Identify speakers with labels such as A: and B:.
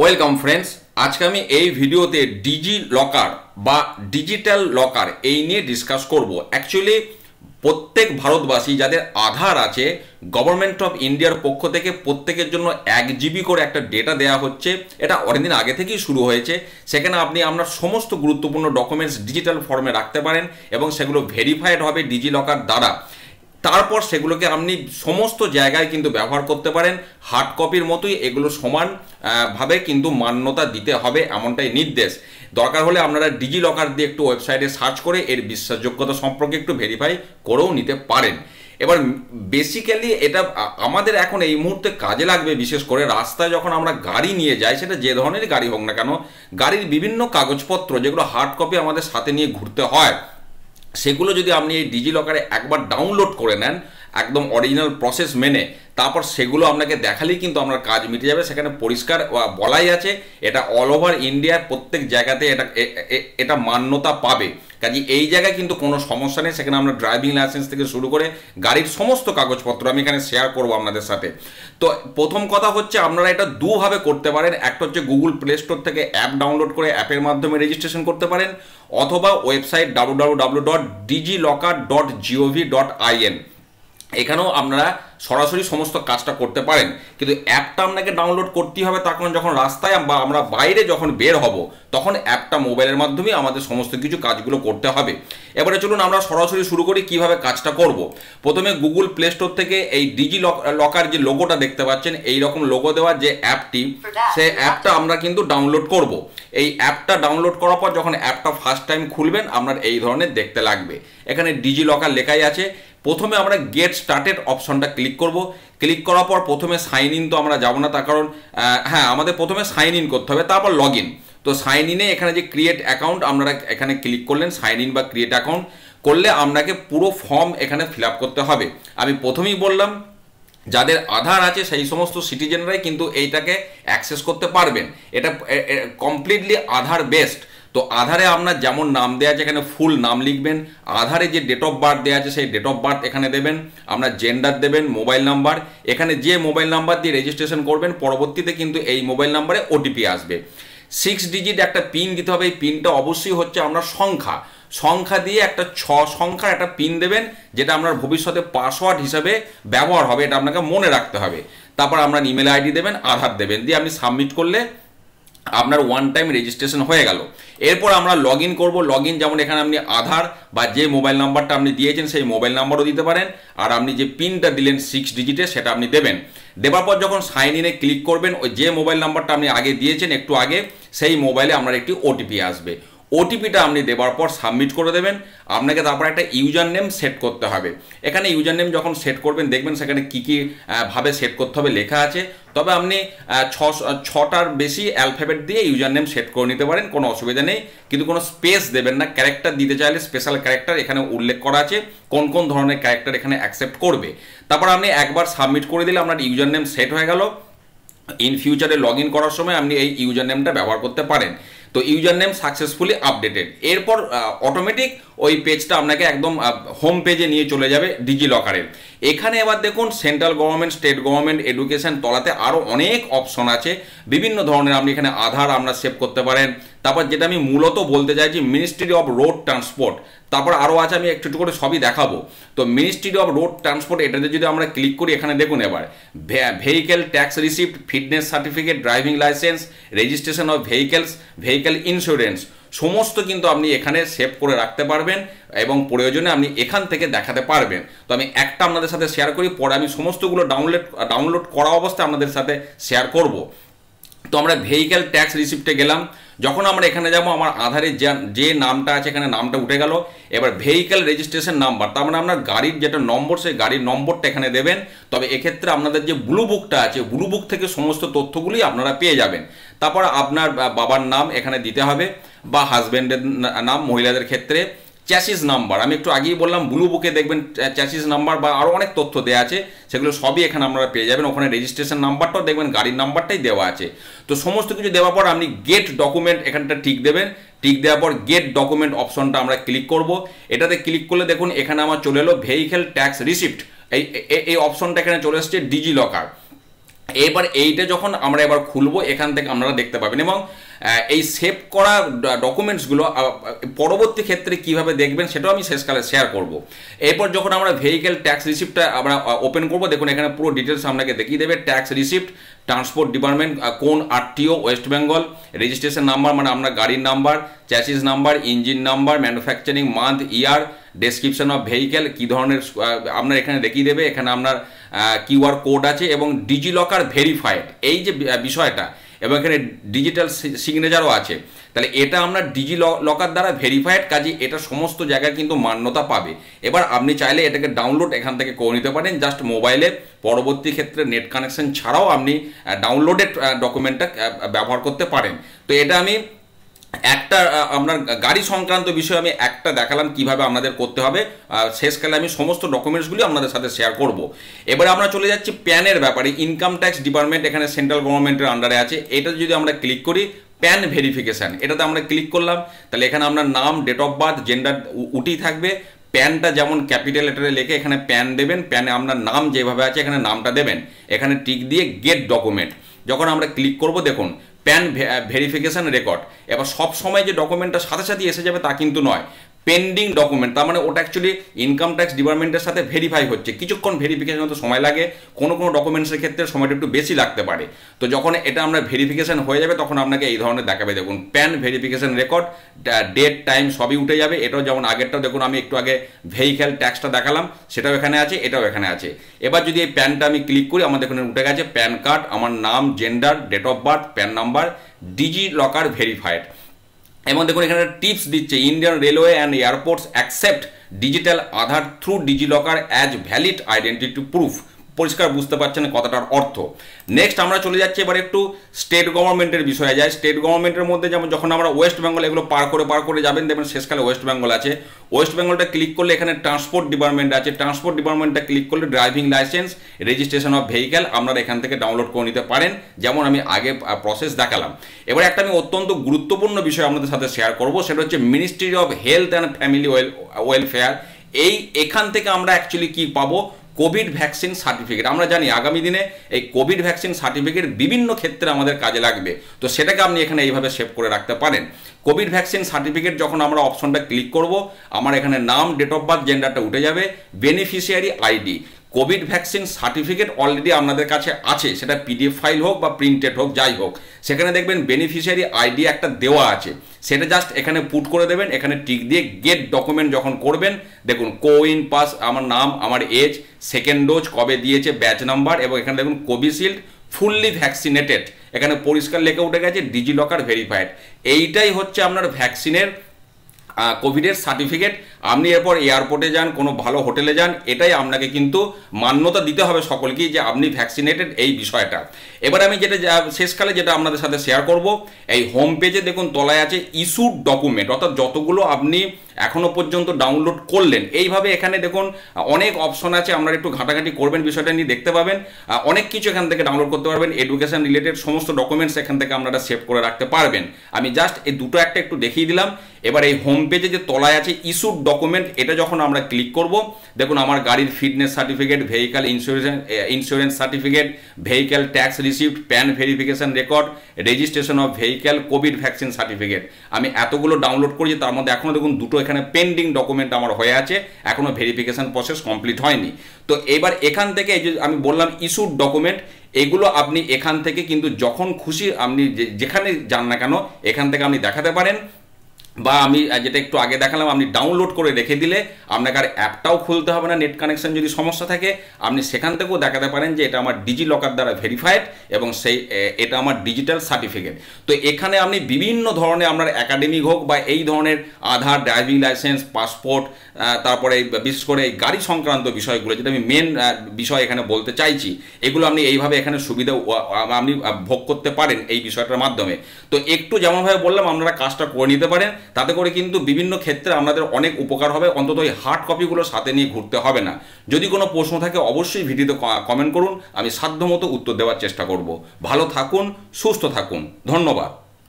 A: Welcome friends আজকে আমি এই ভিডিওতে ডিজি লকার বা ডিজিটাল লকার এই নিয়ে ডিসকাস করব অ্যাকচুয়ালি প্রত্যেক ভারতবাসী যাদের আধার আছে গভর্নমেন্ট অফ ইন্ডিয়ার পক্ষ থেকে প্রত্যেকের জন্য এক জিবি করে একটা ডেটা দেয়া হচ্ছে এটা অনেকদিন আগে থেকেই শুরু হয়েছে সেখানে আপনি আপনার সমস্ত গুরুত্বপূর্ণ ডকুমেন্টস ডিজিটাল ফর্মে রাখতে পারেন এবং সেগুলো ভেরিফাইড হবে ডিজি লকার দ্বারা তারপর সেগুলোকে আপনি সমস্ত জায়গায় কিন্তু ব্যবহার করতে পারেন হার্ড কপির মতোই এগুলো সমান ভাবে কিন্তু মান্যতা দিতে হবে এমনটাই নির্দেশ দরকার হলে আপনারা ডিজি লকার দিয়ে একটু ওয়েবসাইটে সার্চ করে এর বিশ্বাসযোগ্যতা সম্পর্কে একটু ভেরিফাই করেও নিতে পারেন এবার বেসিক্যালি এটা আমাদের এখন এই মুহূর্তে কাজে লাগবে বিশেষ করে রাস্তায় যখন আমরা গাড়ি নিয়ে যাই সেটা যে ধরনের গাড়ি হোক না কেন গাড়ির বিভিন্ন কাগজপত্র যেগুলো হার্ড কপি আমাদের সাথে নিয়ে ঘুরতে হয় সেগুলো যদি আপনি এই ডিজি লকারে একবার ডাউনলোড করে নেন একদম অরিজিনাল প্রসেস মেনে তারপর সেগুলো আপনাকে দেখালেই কিন্তু আপনার কাজ মিটে যাবে সেখানে পরিষ্কার বলাই আছে এটা অল ওভার ইন্ডিয়ার প্রত্যেক জায়গাতে এটা এটা মান্যতা পাবে কাজে এই জায়গায় কিন্তু কোনো সমস্যা নেই সেখানে আমরা ড্রাইভিং লাইসেন্স থেকে শুরু করে গাড়ির সমস্ত কাগজপত্র আমি এখানে শেয়ার করব আপনাদের সাথে তো প্রথম কথা হচ্ছে আপনারা এটা দুভাবে করতে পারেন একটা হচ্ছে গুগল প্লে স্টোর থেকে অ্যাপ ডাউনলোড করে অ্যাপের মাধ্যমে রেজিস্ট্রেশন করতে পারেন অথবা website W W W dot DigiLocker dot GOV dot IN এখানেও আপনারা সরাসরি সমস্ত কাজটা করতে পারেন কিন্তু অ্যাপটা আপনাকে ডাউনলোড করতেই হবে তখন যখন রাস্তায় বা আমরা বাইরে যখন বের হব তখন অ্যাপটা মোবাইলের মাধ্যমে আমাদের সমস্ত কিছু কাজগুলো করতে হবে এবারে চলুন আমরা সরাসরি শুরু করি কিভাবে কাজটা করব। প্রথমে গুগল প্লে স্টোর থেকে এই ডিজি লকার যে লোগোটা দেখতে পাচ্ছেন এই রকম লোগো দেওয়া যে অ্যাপটি সে অ্যাপটা আচ্ছা। আমরা কিন্তু ডাউনলোড করব। এই অ্যাপটা ডাউনলোড করার পর যখন অ্যাপটা ফার্স্ট টাইম খুলবেন আপনার এই ধরনের দেখতে লাগবে এখানে ডিজি লকার লেখাই আছে প্রথমে আমরা গেট স্টার্টেড অপশনটা ক্লিক করব ক্লিক করার পর প্রথমে সাইন ইন তো আমরা যাবো না তার কারণ হ্যাঁ আমাদের প্রথমে সাইন ইন করতে হবে তারপর লগ ইন তো সাইন ইনে এখানে যে ক্রিয়েট অ্যাকাউন্ট আপনারা এখানে ক্লিক করলেন সাইন ইন বা ক্রিয়েট অ্যাকাউন্ট করলে আপনাকে পুরো ফর্ম এখানে ফিল করতে হবে আমি প্রথমেই বললাম যাদের আধার আছে সেই সমস্ত সিটিজেনরাই কিন্তু এইটাকে অ্যাক্সেস করতে পারবেন এটা কমপ্লিটলি আধার বেসড তো আধারে আপনার যেমন নাম দেওয়া আছে এখানে ফুল নাম লিখবেন আধারে যে ডেট অফ বার্থ দেওয়া আছে সেই ডেট অফ বার্থ এখানে দেবেন আপনার জেন্ডার দেবেন মোবাইল নাম্বার এখানে যে মোবাইল নাম্বার দিয়ে রেজিস্ট্রেশন করবেন পরবর্তীতে কিন্তু এই মোবাইল নাম্বারে ওটিপি আসবে সিক্স ডিজিট একটা পিন দিতে হবে এই পিনটা অবশ্যই হচ্ছে আপনার সংখ্যা সংখ্যা দিয়ে একটা ছ সংখ্যার একটা পিন দেবেন যেটা আপনার ভবিষ্যতে পাসওয়ার্ড হিসাবে ব্যবহার হবে এটা আপনাকে মনে রাখতে হবে তারপর আপনার ইমেল আইডি দেবেন আধার দেবেন দিয়ে আপনি সাবমিট করলে আপনার ওয়ান টাইম রেজিস্ট্রেশন হয়ে গেল এরপর আমরা লগ ইন করবো লগ ইন যেমন এখানে আপনি আধার বা যে মোবাইল নাম্বারটা আপনি দিয়েছেন সেই মোবাইল নাম্বারও দিতে পারেন আর আপনি যে পিনটা দিলেন সিক্স ডিজিটে সেটা আপনি দেবেন দেওয়ার পর যখন সাইন ইনে ক্লিক করবেন ওই যে মোবাইল নাম্বারটা আপনি আগে দিয়েছেন একটু আগে সেই মোবাইলে আপনার একটি ওটিপি আসবে ওটিপিটা আপনি দেওয়ার পর সাবমিট করে দেবেন আপনাকে তারপর একটা ইউজার নেম সেট করতে হবে এখানে ইউজার নেম যখন সেট করবেন দেখবেন সেখানে কী কী ভাবে সেট করতে হবে লেখা আছে তবে আপনি ছ ছটার বেশি অ্যালফাবেট দিয়ে ইউজার নেম সেট করে নিতে পারেন কোনো অসুবিধা নেই কিন্তু কোনো স্পেস দেবেন না ক্যারেক্টার দিতে চাইলে স্পেশাল ক্যারেক্টার এখানে উল্লেখ করা আছে কোন কোন ধরনের ক্যারেক্টার এখানে অ্যাকসেপ্ট করবে তারপর আপনি একবার সাবমিট করে দিলে আপনার ইউজার নেম সেট হয়ে গেল ইন ফিউচারে লগ ইন করার সময় আপনি এই ইউজার নেমটা ব্যবহার করতে পারেন তো ইউজার নেম সাকসেসফুলি আপডেটেড এরপর অটোমেটিক ওই পেজটা আপনাকে একদম হোম পেজে নিয়ে চলে যাবে ডিজি লকারের এখানে এবার দেখুন central government state government education তলাতে আরও অনেক অপশন আছে বিভিন্ন ধরনের আপনি এখানে আধার আমরা সেভ করতে পারেন তারপর যেটা আমি মূলত বলতে চাইছি মিনিস্ট্রি অফ রোড ট্রান্সপোর্ট তারপর আরও আছে আমি একটু করে সবই দেখাবো তো মিনিস্ট্রি অফ রোড ট্রান্সপোর্ট এটাতে যদি আমরা ক্লিক করি এখানে দেখুন এবার vehicle tax receipt fitness certificate driving licence registration of vehicles vehicle insurance সমস্ত কিন্তু আপনি এখানে সেভ করে রাখতে পারবেন এবং প্রয়োজনে আপনি এখান থেকে দেখাতে পারবেন তো আমি একটা আপনাদের সাথে শেয়ার করি পরে আমি সমস্তগুলো ডাউনলোড ডাউনলোড করা অবস্থায় আপনাদের সাথে শেয়ার করব তো আমরা ভেহিক্যাল ট্যাক্স রিসিপ্টে গেলাম যখন আমরা এখানে যাব আমার আধারের যে নামটা আছে এখানে নামটা উঠে গেল এবার ভেহিক্যাল রেজিস্ট্রেশন নাম্বার তার মানে আপনার গাড়ির যেটা নম্বর সেই গাড়ির নম্বরটা এখানে দেবেন তবে এক্ষেত্রে আপনাদের যে ব্লু বুকটা আছে ব্লু বুক থেকে সমস্ত তথ্যগুলি আপনারা পেয়ে যাবেন তারপর আপনার বাবার নাম এখানে দিতে হবে বা হাজব্যান্ডের নাম মহিলাদের ক্ষেত্রে চ্যাসিস নাম্বার আমি একটু আগেই বললাম ব্লু বুকে দেখবেন চ্যাসিস নাম্বার বা আরও অনেক তথ্য দেওয়া আছে সেগুলো সবই এখানে আপনারা পেয়ে যাবেন ওখানে রেজিস্ট্রেশন নাম্বারটাও দেখবেন গাড়ির নাম্বারটাই দেওয়া আছে তো সমস্ত কিছু দেওয়ার পর আপনি গেট ডকুমেন্ট এখানটা ঠিক দেবেন ঠিক দেওয়ার পর গেট ডকুমেন্ট অপশনটা আমরা ক্লিক করব এটাতে ক্লিক করলে দেখুন এখানে আমার চলে এলো ভেহিকেল ট্যাক্স রিসিপ্ট এই এই অপশনটা এখানে চলে এসছে ডিজি লকার এবার এইটা যখন আমরা এবার খুলবো এখান থেকে আপনারা দেখতে পাবেন এবং এই সেভ করা ডকুমেন্টসগুলো পরবর্তী ক্ষেত্রে কিভাবে দেখবেন সেটাও আমি শেষকালে শেয়ার করব এরপর যখন আমরা ভেহিকেল ট্যাক্স রিসিপ্টটা আমরা ওপেন করব দেখুন এখানে পুরো ডিটেলস আপনাকে দেখিয়ে দেবে ট্যাক্স রিসিপ্ট ট্রান্সপোর্ট ডিপার্টমেন্ট কোন RTO West Bengal registration number মানে আপনার গাড়ির number chassis number engine number manufacturing month year description of vehicle কী ধরনের আপনার এখানে দেখিয়ে দেবে এখানে আপনার কিউআর কোড আছে এবং ডিজিলকার ভেরিফাইড এই যে বিষয়টা এবং এখানে ডিজিটাল সিগনেচারও আছে তাহলে এটা আমরা ডিজি লকার দ্বারা ভেরিফাইড কাজে এটা সমস্ত জায়গায় কিন্তু মান্যতা পাবে এবার আপনি চাইলে এটাকে ডাউনলোড এখান থেকে করে নিতে পারেন জাস্ট মোবাইলে পরবর্তী ক্ষেত্রে নেট কানেকশন ছাড়াও আপনি ডাউনলোডেড ডকুমেন্টটা ব্যবহার করতে পারেন তো এটা আমি একটা আপনার গাড়ি সংক্রান্ত বিষয়ে আমি একটা দেখালাম কিভাবে আপনাদের করতে হবে শেষকালে আমি সমস্ত ডকুমেন্টসগুলি আপনাদের সাথে শেয়ার করব এবারে আমরা চলে যাচ্ছি প্যানের ব্যাপারে ইনকাম ট্যাক্স ডিপার্টমেন্ট এখানে সেন্ট্রাল গভর্নমেন্টের আন্ডারে আছে এটা যদি আমরা ক্লিক করি প্যান ভেরিফিকেশান এটাতে আমরা ক্লিক করলাম তাহলে এখানে আপনার নাম ডেট অফ বার্থ জেন্ডার উটি থাকবে প্যানটা যেমন ক্যাপিটাল লেটারে লেখে এখানে প্যান দেবেন প্যানে আপনার নাম যেভাবে আছে এখানে নামটা দেবেন এখানে টিক দিয়ে গেট ডকুমেন্ট যখন আমরা ক্লিক করব দেখুন প্যান ভেরিফিকেশান রেকর্ড এবার সব সময় যে ডকুমেন্টটা সাথে সাথে এসে যাবে তা কিন্তু নয় পেন্ডিং ডকুমেন্ট তার মানে ওটা অ্যাকচুয়ালি ইনকাম ট্যাক্স ডিপার্টমেন্টের সাথে ভেরিফাই হচ্ছে কিছুক্ষণ ভেরিফিকেশন হতে সময় লাগে কোনো কোনো ডকুমেন্টসের ক্ষেত্রে সময়টা একটু বেশি লাগতে পারে তো যখন এটা আমরা ভেরিফিকেশন হয়ে যাবে তখন আপনাকে এই ধরনের দেখাবে দেখুন PAN verification record date time সবই উঠে যাবে এটাও যেমন আগেরটাও দেখুন আমি একটু আগে ভেহিক্যাল ট্যাক্সটা দেখালাম সেটাও এখানে আছে এটাও এখানে আছে এবার যদি এই প্যানটা আমি ক্লিক করি আমার দেখুন উঠে গেছে প্যান কার্ড আমার নাম gender date of birth PAN number DigiLocker verified এবং দেখুন এখানে টিপস দিচ্ছে Indian railway and airports accept digital Aadhaar through DigiLocker as valid identity proof পরিষ্কার বুঝতে পারছেন কথাটার অর্থ নেক্সট আমরা চলে যাচ্ছি এবার একটু স্টেট গভর্নমেন্টের বিষয়ে যাই স্টেট গভর্নমেন্টের মধ্যে যেমন যখন আমরা ওয়েস্ট বেঙ্গল এগুলো পার করে পার করে যাবেন দেখবেন শেষকালে ওয়েস্ট বেঙ্গল আছে ওয়েস্ট বেঙ্গলটা ক্লিক করলে এখানে ট্রান্সপোর্ট ডিপার্টমেন্ট আছে ট্রান্সপোর্ট ডিপার্টমেন্টটা ক্লিক করলে driving licence registration of vehicle আপনারা এখান থেকে ডাউনলোড করে নিতে পারেন যেমন আমি আগে প্রসেস দেখালাম এবার একটা আমি অত্যন্ত গুরুত্বপূর্ণ বিষয় আপনাদের সাথে শেয়ার করব সেটা হচ্ছে ministry of health and family well welfare এই এখান থেকে আমরা অ্যাকচুয়ালি কি পাবো কোভিড ভ্যাকসিন সার্টিফিকেট আমরা জানি আগামী দিনে এই কোভিড ভ্যাকসিন সার্টিফিকেট বিভিন্ন ক্ষেত্রে আমাদের কাজে লাগবে তো সেটাকে আপনি এখানে এইভাবে সেভ করে রাখতে পারেন কোভিড ভ্যাকসিন সার্টিফিকেট যখন আমরা অপশনটা ক্লিক করব আমার এখানে নাম ডেট অফ বার্থ জেন্ডারটা উঠে যাবে beneficiary ID COVID vaccine certificate already আপনাদের কাছে আছে সেটা পিডিএফ ফাইল হোক বা প্রিন্টেড হোক যাই হোক সেখানে দেখবেন বেনিফিশিয়ারি আইডি একটা দেওয়া আছে সেটা জাস্ট এখানে পুট করে দেবেন এখানে টিক দিয়ে গেট ডকুমেন্ট যখন করবেন দেখুন কোইন পাস আমার নাম আমার এজ সেকেন্ড ডোজ কবে দিয়েছে ব্যাচ নাম্বার এবং এখানে দেখুন কোভিশিল্ড ফুললি ভ্যাকসিনেটেড এখানে পরিষ্কার লেখা উঠে গেছে ডিজিলকার ভেরিফাইড এইটাই হচ্ছে আপনার ভ্যাকসিনের কোভিডের সার্টিফিকেট আপনি এরপর এয়ারপোর্টে যান কোনো ভালো হোটেলে যান এটাই আপনাকে কিন্তু মান্যতা দিতে হবে সকলকেই যে আপনি ভ্যাকসিনেটেড এই বিষয়টা এবার আমি যেটা শেষকালে যেটা আপনাদের সাথে শেয়ার করব এই হোম পেজে দেখুন তলায় আছে ইস্যুড ডকুমেন্ট অর্থাৎ যতগুলো আপনি এখনও পর্যন্ত ডাউনলোড করলেন এইভাবে এখানে দেখুন অনেক অপশন আছে আপনারা একটু ঘাটাঘাটি করবেন বিষয়টা নিয়ে দেখতে পাবেন অনেক কিছু এখান থেকে ডাউনলোড করতে পারবেন এডুকেশন রিলেটেড সমস্ত ডকুমেন্টস এখান থেকে আপনারা সেভ করে রাখতে পারবেন আমি জাস্ট এই দুটো একটা একটু দেখিয়ে দিলাম এবার এই হোম পেজে যে তলায় আছে ইস্যুড ডকুমেন্ট এটা যখন আমরা ক্লিক করব দেখুন আমার গাড়ির fitness certificate vehicle insurance insurance certificate vehicle tax receipt PAN verification record registration of vehicle COVID vaccine certificate আমি এতগুলো ডাউনলোড করি তার মধ্যে এখনও দেখুন দুটো এখানে পেন্ডিং ডকুমেন্ট আমার হয়ে আছে এখনও ভেরিফিকেশান প্রসেস কমপ্লিট হয়নি তো এবার এখান থেকে এই যে আমি বললাম ইস্যুড ডকুমেন্ট এগুলো আপনি এখান থেকে কিন্তু যখন খুশি আপনি যেখানে যান না কেন এখান থেকে আপনি দেখাতে পারেন বা আমি যেটা একটু আগে দেখালাম আপনি ডাউনলোড করে রেখে দিলে আপনাকে আর অ্যাপটাও খুলতে হবে না নেট কানেকশন যদি সমস্যা থাকে আপনি সেখান থেকেও দেখাতে পারেন যে এটা আমার ডিজি লকার দ্বারা ভেরিফাইড এবং সেই এটা আমার ডিজিটাল সার্টিফিকেট তো এখানে আপনি বিভিন্ন ধরনের আপনার একাডেমিক হোক বা এই ধরনের আধার ড্রাইভিং লাইসেন্স পাসপোর্ট তারপরে বিশেষ করে এই গাড়ি সংক্রান্ত বিষয়গুলো যেটা আমি মেন বিষয় এখানে বলতে চাইছি এগুলো আপনি এইভাবে এখানে সুবিধা আপনি ভোগ করতে পারেন এই বিষয়টার মাধ্যমে তো একটু যেমনভাবে বললাম আপনারা কাজটা করে নিতে পারেন তাতে করে কিন্তু বিভিন্ন ক্ষেত্রে আমাদের অনেক উপকার হবে অন্তত এই হার্ড কপিগুলো সাথে নিয়ে ঘুরতে হবে না যদি কোনো প্রশ্ন থাকে অবশ্যই ভিডিওতে কমেন্ট করুন আমি সাধ্যমতো উত্তর দেওয়ার চেষ্টা করব ভালো থাকুন সুস্থ থাকুন ধন্যবাদ